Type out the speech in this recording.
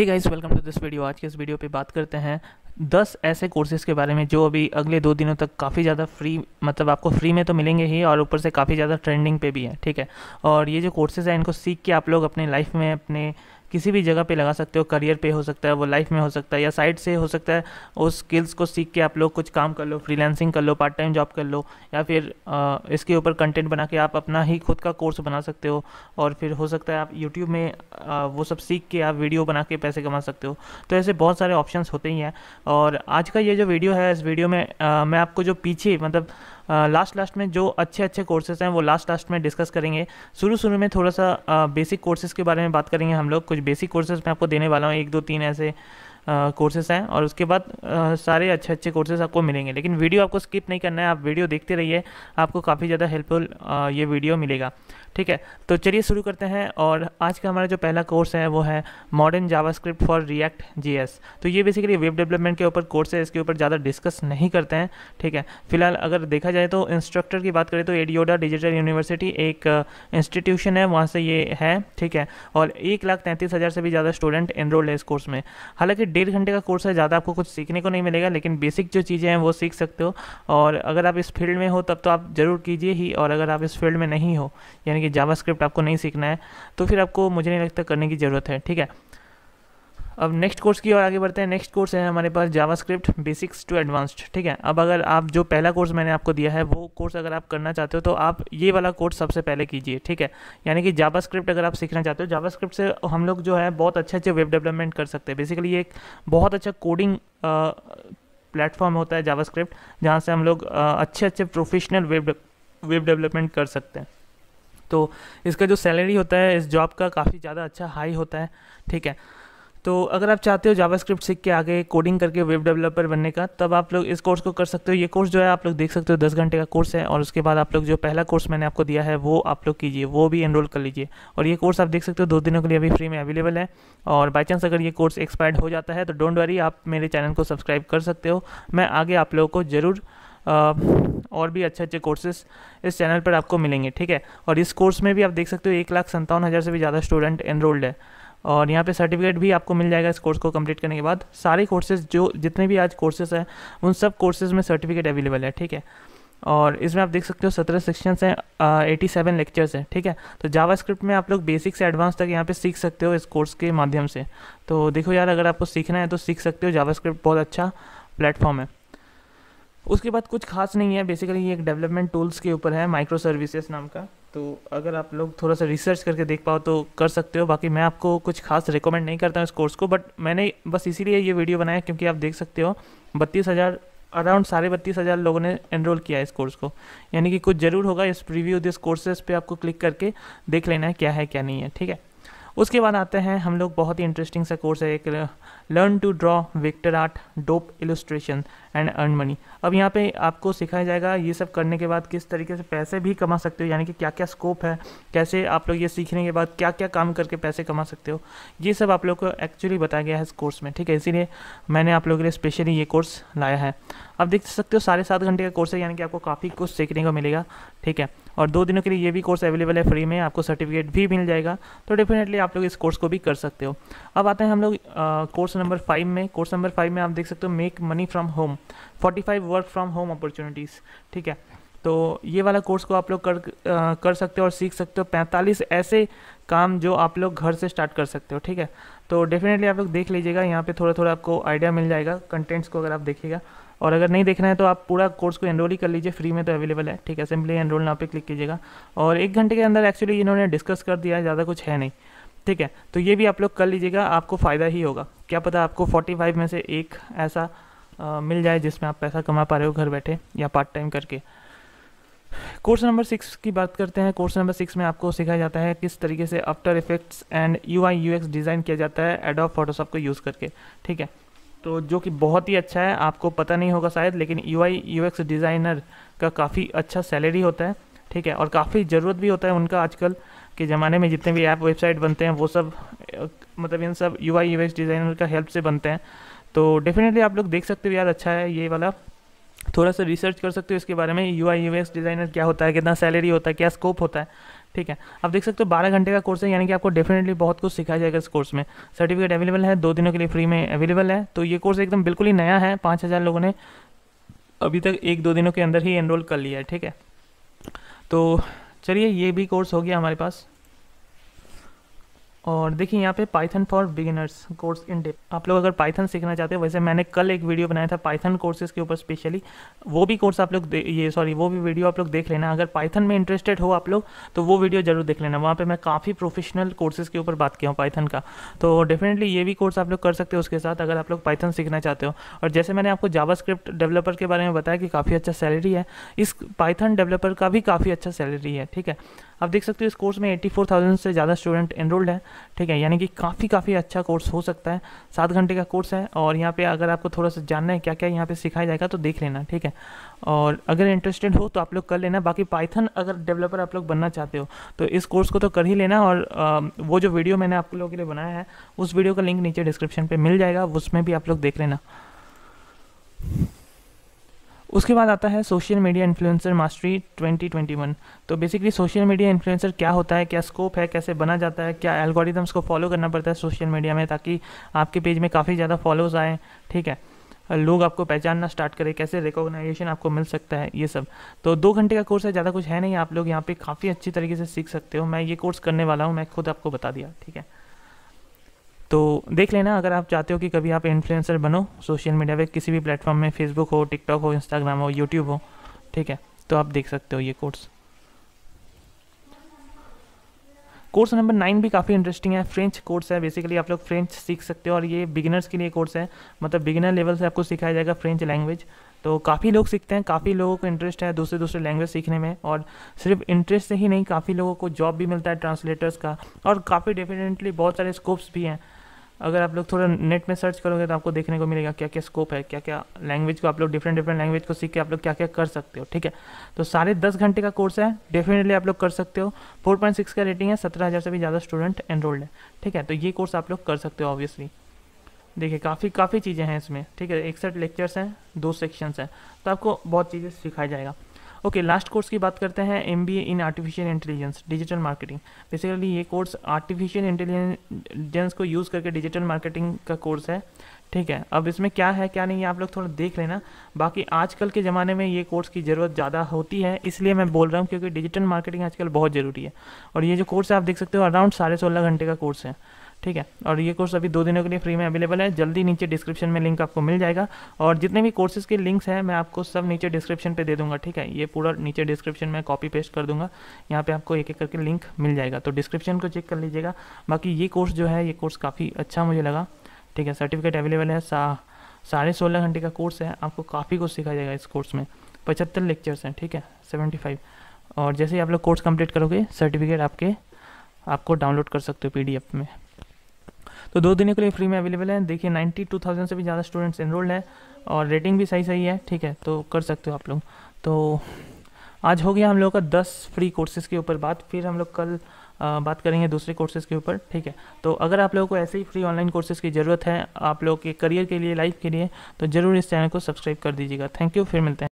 hey guys welcome to this video आज के इस वीडियो पे बात करते हैं 10 ऐसे कोर्सेज़ के बारे में जो अभी अगले दो दिनों तक काफ़ी ज़्यादा फ्री मतलब आपको फ्री में तो मिलेंगे ही और ऊपर से काफ़ी ज़्यादा ट्रेंडिंग पे भी है ठीक है और ये जो कोर्सेज़ हैं इनको सीख के आप लोग अपने लाइफ में अपने किसी भी जगह पे लगा सकते हो करियर पे हो सकता है वो लाइफ में हो सकता है या साइड से हो सकता है उस स्किल्स को सीख के आप लोग कुछ काम कर लो फ्रीलैंसिंग कर लो पार्ट टाइम जॉब कर लो या फिर आ, इसके ऊपर कंटेंट बना के आप अपना ही खुद का कोर्स बना सकते हो और फिर हो सकता है आप यूट्यूब में आ, वो सब सीख के आप वीडियो बना के पैसे कमा सकते हो तो ऐसे बहुत सारे ऑप्शन होते ही हैं और आज का ये जो वीडियो है इस वीडियो में आ, मैं आपको जो पीछे मतलब लास्ट लास्ट में जो अच्छे अच्छे कोर्सेज हैं वो लास्ट लास्ट में डिस्कस करेंगे शुरू शुरू में थोड़ा सा बेसिक कोर्सेज़ के बारे में बात करेंगे हम लोग कुछ बेसिक कोर्सेज़ मैं आपको देने वाला हूँ एक दो तीन ऐसे कोर्सेस हैं और उसके बाद सारे अच्छे अच्छे कोर्सेज आपको मिलेंगे लेकिन वीडियो आपको स्किप नहीं करना है आप वीडियो देखते रहिए आपको काफ़ी ज़्यादा हेल्पफुल ये वीडियो मिलेगा ठीक है तो चलिए शुरू करते हैं और आज का हमारा जो पहला कोर्स है वो है modern JavaScript for React JS तो ये बेसिकली वेब डेवलपमेंट के ऊपर कोर्स है इसके ऊपर ज़्यादा डिस्कस नहीं करते हैं ठीक है फिलहाल अगर देखा जाए तो इंस्ट्रक्टर की बात करें तो एडियोडा डिजिटल यूनिवर्सिटी एक इंस्टीट्यूशन है वहाँ से ये है ठीक है और एक लाख तैंतीस हज़ार से भी ज़्यादा स्टूडेंट एनरोल्ड है इस कोर्स में हालांकि डेढ़ घंटे का कोर्स है ज़्यादा आपको कुछ सीखने को नहीं मिलेगा लेकिन बेसिक जो चीज़ें हैं वो सीख सकते हो और अगर आप इस फील्ड में हो तब तो आप ज़रूर कीजिए ही और अगर आप इस फील्ड में नहीं हो यानी कि जावा आपको नहीं सीखना है तो फिर आपको मुझे नहीं लगता करने की ज़रूरत है ठीक है अब नेक्स्ट कोर्स की और आगे बढ़ते हैं नेक्स्ट कोर्स है हमारे पास JavaScript basics to advanced ठीक है अब अगर आप जो पहला कोर्स मैंने आपको दिया है वो कोर्स अगर आप करना चाहते हो तो आप ये वाला कोर्स सबसे पहले कीजिए ठीक है यानी कि जावा स्क्रिप्ट अगर आप सीखना चाहते हो जावा स्क्रिप्ट से हम लोग जो है बहुत अच्छे अच्छे वेब डेवलपमेंट कर सकते हैं बेसिकली एक बहुत अच्छा कोडिंग प्लेटफॉर्म होता है जावा स्क्रिप्ट जहाँ से हम लोग अच्छे अच्छे प्रोफेशनल वेब वेब डेवलपमेंट कर सकते हैं तो इसका जो सैलरी होता है इस जॉब का काफ़ी ज़्यादा अच्छा हाई होता है ठीक है तो अगर आप चाहते हो जावास्क्रिप्ट सीख के आगे कोडिंग करके वेब डेवलपर बनने का तब आप लोग इस कोर्स को कर सकते हो ये कोर्स जो है आप लोग देख सकते हो दस घंटे का कोर्स है और उसके बाद आप लोग जो पहला कोर्स मैंने आपको दिया है वो आप लोग कीजिए वो भी एनरोल कर लीजिए और ये कोर्स आप देख सकते हो दो दिनों के लिए अभी फ्री में अवेलेबल है और बाई चांस अगर ये कोर्स एक्सपायर्ड हो जाता है तो डोंट वरी आप मेरे चैनल को सब्सक्राइब कर सकते हो मैं आगे आप लोगों को ज़रूर और भी अच्छे अच्छे कोर्सेज इस चैनल पर आपको मिलेंगे ठीक है और इस कोर्स में भी आप देख सकते हो एक लाख संतावन हज़ार से भी ज़्यादा स्टूडेंट एनरोल्ड है और यहाँ पे सर्टिफिकेट भी आपको मिल जाएगा इस कोर्स को कंप्लीट करने के बाद सारे कोर्सेज जो जितने भी आज कोर्सेज हैं उन सब कोर्सेज में सर्टिफिकेट अवेलेबल है ठीक है और इसमें आप देख सकते हो सत्रह सेक्शंस हैं एटी सेवन लेक्चर्स हैं ठीक है तो जावा स्क्रिप्ट में आप लोग बेसिक से एडवांस तक यहाँ पे सीख सकते हो इस कोर्स के माध्यम से तो देखो यार अगर आपको सीखना है तो सीख सकते हो जावा स्क्रिप्ट बहुत अच्छा प्लेटफॉर्म है उसके बाद कुछ खास नहीं है बेसिकली ये एक डेवलपमेंट टूल्स के ऊपर है माइक्रो सर्विसेज नाम का तो अगर आप लोग थोड़ा सा रिसर्च करके देख पाओ तो कर सकते हो बाकी मैं आपको कुछ खास रिकमेंड नहीं करता हूँ इस कोर्स को बट मैंने बस इसीलिए ये वीडियो बनाया क्योंकि आप देख सकते हो बत्तीस हज़ार अराउंड साढ़े बत्तीस हज़ार लोगों ने एनरोल किया है इस कोर्स को यानी कि कुछ ज़रूर होगा इस प्रीव्यू दिस कोर्सेज पे आपको क्लिक करके देख लेना है क्या है क्या नहीं है ठीक है उसके बाद आते हैं हम लोग बहुत ही इंटरेस्टिंग सा कोर्स है एक learn to draw vector art dope illustration and earn money अब यहाँ पे आपको सिखाया जाएगा ये सब करने के बाद किस तरीके से पैसे भी कमा सकते हो यानी कि क्या क्या स्कोप है कैसे आप लोग ये सीखने के बाद क्या क्या काम करके पैसे कमा सकते हो ये सब आप लोग को एक्चुअली बताया गया है इस कोर्स में ठीक है इसीलिए मैंने आप लोगों के लिए स्पेशली ये कोर्स लाया है आप देख सकते हो साढ़े सात घंटे का कोर्स है यानी कि आपको काफ़ी कुछ सीखने को मिलेगा ठीक है और दो दिनों के लिए ये भी कोर्स अवेलेबल है फ्री में आपको सर्टिफिकेट भी मिल जाएगा तो डेफिनेटली आप लोग इस कोर्स को भी कर सकते हो अब आते हैं हम लोग कोर्स नंबर फाइव में कोर्स नंबर फाइव में आप देख सकते हो make money from home five work from home opportunities ठीक है तो ये वाला कोर्स को आप लोग कर आ, कर सकते हो और सीख सकते हो 45 ऐसे काम जो आप लोग घर से स्टार्ट कर सकते हो ठीक है तो डेफिनेटली आप लोग देख लीजिएगा यहाँ पे थोड़ा थोड़ा आपको आइडिया मिल जाएगा कंटेंट्स को अगर आप देखिएगा और अगर नहीं देखना है तो आप पूरा कोर्स को एनरोल ही कर लीजिए फ्री में तो अवेलेबल है ठीक है सिंपली एनरोल यहाँ पे क्लिक कीजिएगा और एक घंटे के अंदर एक्चुअली इन्होंने डिस्कस कर दिया ज़्यादा कुछ है नहीं ठीक है तो ये भी आप लोग कर लीजिएगा आपको फ़ायदा ही होगा क्या पता आपको फोर्टी में से एक ऐसा मिल जाए जिसमें आप पैसा कमा पा रहे हो घर बैठे या पार्ट टाइम करके कोर्स नंबर सिक्स की बात करते हैं कोर्स नंबर सिक्स में आपको सिखाया जाता है किस तरीके से after effects and U I U X design किया जाता है एडोब फोटोशॉप को यूज़ करके ठीक है तो जो कि बहुत ही अच्छा है आपको पता नहीं होगा शायद लेकिन U I U X designer का काफ़ी अच्छा सैलरी होता है ठीक है और काफ़ी ज़रूरत भी होता है उनका आजकल के ज़माने में जितने भी ऐप वेबसाइट बनते हैं वो सब मतलब इन सब U I U X designer का हेल्प से बनते हैं तो डेफिनेटली आप लोग देख सकते हो यार अच्छा है ये वाला थोड़ा सा रिसर्च कर सकते हो इसके बारे में U I U S designer क्या होता है कितना सैलरी होता है क्या स्कोप होता है ठीक है आप देख सकते हो बारह घंटे का कोर्स है यानी कि आपको डेफिनेटली बहुत कुछ सिखाया जाएगा इस कोर्स में सर्टिफिकेट अवेलेबल है दो दिनों के लिए फ्री में अवेलेबल है तो ये कोर्स एकदम बिल्कुल ही नया है पाँच हज़ार लोगों ने अभी तक एक दो दिनों के अंदर ही एनरोल कर लिया है ठीक है तो चलिए ये भी कोर्स हो गया हमारे पास और देखिए यहाँ पे Python for beginners course in depth आप लोग अगर पाइथन सीखना चाहते हो वैसे मैंने कल एक वीडियो बनाया था पाइथन कोर्सेज के ऊपर स्पेशली वो भी कोर्स आप लोग ये सॉरी वो भी वीडियो आप लोग देख लेना अगर पाइथन में इंटरेस्टेड हो आप लोग तो वो वीडियो जरूर देख लेना वहाँ पर मैं काफ़ी प्रोफेशनल कोर्सेज के ऊपर बात किया हूँ पाइथन का तो डेफिनेटली ये भी कोर्स आप लोग कर सकते हो उसके साथ अगर आप लोग पाइथन सीखना चाहते हो और जैसे मैंने आपको जावा डेवलपर के बारे में बताया कि काफ़ी अच्छा सैलरी है इस पाइथन डेवलपर का भी काफ़ी अच्छा सैलरी है ठीक है आप देख सकते हो इस कोर्स में 84,000 से ज़्यादा स्टूडेंट एनरोल्ड है ठीक है यानी कि काफ़ी काफ़ी अच्छा कोर्स हो सकता है सात घंटे का कोर्स है और यहाँ पे अगर आपको थोड़ा सा जानना है क्या क्या यहाँ पे सिखाया जाएगा तो देख लेना ठीक है और अगर इंटरेस्टेड हो तो आप लोग कर लेना बाकी पाइथन अगर डेवलपर आप लोग बनना चाहते हो तो इस कोर्स को तो कर ही लेना और वो जो वीडियो मैंने आप लोगों के लिए बनाया है उस वीडियो का लिंक नीचे डिस्क्रिप्शन पर मिल जाएगा उसमें भी आप लोग देख लेना उसके बाद आता है सोशल मीडिया इन्फ्लुएंसर मास्टरी 2021 तो बेसिकली सोशल मीडिया इन्फ्लुएंसर क्या होता है क्या स्कोप है कैसे बना जाता है क्या एल्गोरिदम्स को फॉलो करना पड़ता है सोशल मीडिया में ताकि आपके पेज में काफ़ी ज़्यादा फॉलोज आएँ ठीक है लोग आपको पहचानना स्टार्ट करें कैसे रिकॉग्नाइजेशन आपको मिल सकता है ये सब तो दो घंटे का कोर्स है ज़्यादा कुछ है नहीं आप लोग यहाँ पे काफ़ी अच्छी तरीके से सीख सकते हो मैं ये कोर्स करने वाला हूँ मैं खुद आपको बता दिया ठीक है तो देख लेना अगर आप चाहते हो कि कभी आप इन्फ्लुएंसर बनो सोशल मीडिया पे किसी भी प्लेटफॉर्म में फेसबुक हो टिकटॉक हो इंस्टाग्राम हो यूट्यूब हो ठीक है तो आप देख सकते हो ये कोर्स कोर्स नंबर नाइन भी काफ़ी इंटरेस्टिंग है फ्रेंच कोर्स है बेसिकली आप लोग फ्रेंच सीख सकते हो और ये बिगिनर्स के लिए कोर्स है मतलब बिगिनर लेवल से आपको सिखाया जाएगा फ्रेंच लैंग्वेज तो काफ़ी लोग सीखते हैं काफ़ी लोगों को इंटरेस्ट है दूसरे दूसरे लैंग्वेज सीखने में और सिर्फ इंटरेस्ट से ही नहीं काफ़ी लोगों को जॉब भी मिलता है ट्रांसलेटर्स का और काफ़ी डेफिनेटली बहुत सारे स्कोप्स भी हैं अगर आप लोग थोड़ा नेट में सर्च करोगे तो आपको देखने को मिलेगा क्या क्या स्कोप है क्या क्या लैंग्वेज को आप लोग डिफरेंट डिफरेंट लैंग्वेज को सीख के आप लोग क्या क्या कर सकते हो ठीक है तो साढ़े दस घंटे का कोर्स है डेफिनेटली आप लोग कर सकते हो फोर पॉइंट सिक्स का रेटिंग है सत्रह हज़ार से भी ज़्यादा स्टूडेंट एनरोल्ड है ठीक है तो ये कोर्स आप लोग कर सकते हो ऑब्वियसली देखिए काफ़ी काफ़ी चीज़ें हैं इसमें ठीक है इकसठ लेक्चर्स हैं दो सेक्शंस हैं तो आपको बहुत चीज़ें सिखाया जाएगा ओके लास्ट कोर्स की बात करते हैं M B A in artificial intelligence digital marketing basically ये कोर्स आर्टिफिशियल इंटेलिजेंस को यूज़ करके डिजिटल मार्केटिंग का कोर्स है ठीक है अब इसमें क्या है क्या नहीं है आप लोग थोड़ा देख लेना बाकी आजकल के ज़माने में ये कोर्स की ज़रूरत ज़्यादा होती है इसलिए मैं बोल रहा हूँ क्योंकि डिजिटल मार्केटिंग आजकल बहुत ज़रूरी है और ये जो कोर्स है आप देख सकते हो अराउंड साढ़े सोलह घंटे का कोर्स है ठीक है और ये कोर्स अभी दो दिनों के लिए फ्री में अवेलेबल है जल्दी नीचे डिस्क्रिप्शन में लिंक आपको मिल जाएगा और जितने भी कोर्सेज के लिंक्स हैं मैं आपको सब नीचे डिस्क्रिप्शन पे दे दूंगा ठीक है ये पूरा नीचे डिस्क्रिप्शन में कॉपी पेस्ट कर दूंगा यहाँ पे आपको एक एक करके लिंक मिल जाएगा तो डिस्क्रिप्शन को चेक कर लीजिएगा बाकी ये कोर्स जो है ये कोर्स काफ़ी अच्छा मुझे लगा ठीक है सर्टिफिकेट अवेलेबल है साढ़े सोलह घंटे का कोर्स है आपको काफ़ी कुछ सीखा जाएगा इस कोर्स में पचहत्तर लेक्चर्स हैं ठीक है सेवेंटी फाइव और जैसे ही आप लोग कोर्स कंप्लीट करोगे सर्टिफिकेट आपके आपको डाउनलोड कर सकते हो पीडीएफ में तो दो दिनों के लिए फ्री में अवेलेबल है देखिए नाइन्टी टू थाउजेंड से भी ज़्यादा स्टूडेंट्स एनरोल्ड है और रेटिंग भी सही सही है ठीक है तो कर सकते हो आप लोग तो आज हो गया हम लोग का दस फ्री कोर्सेज़ के ऊपर बात फिर हम लोग कल आ, बात करेंगे दूसरे कोर्सेज़ के ऊपर ठीक है तो अगर आप लोगों को ऐसे ही फ्री ऑनलाइन कोर्सेज़ की ज़रूरत है आप लोग के करियर के लिए लाइफ के लिए तो ज़रूर इस चैनल को सब्सक्राइब कर दीजिएगा थैंक यू फिर मिलते हैं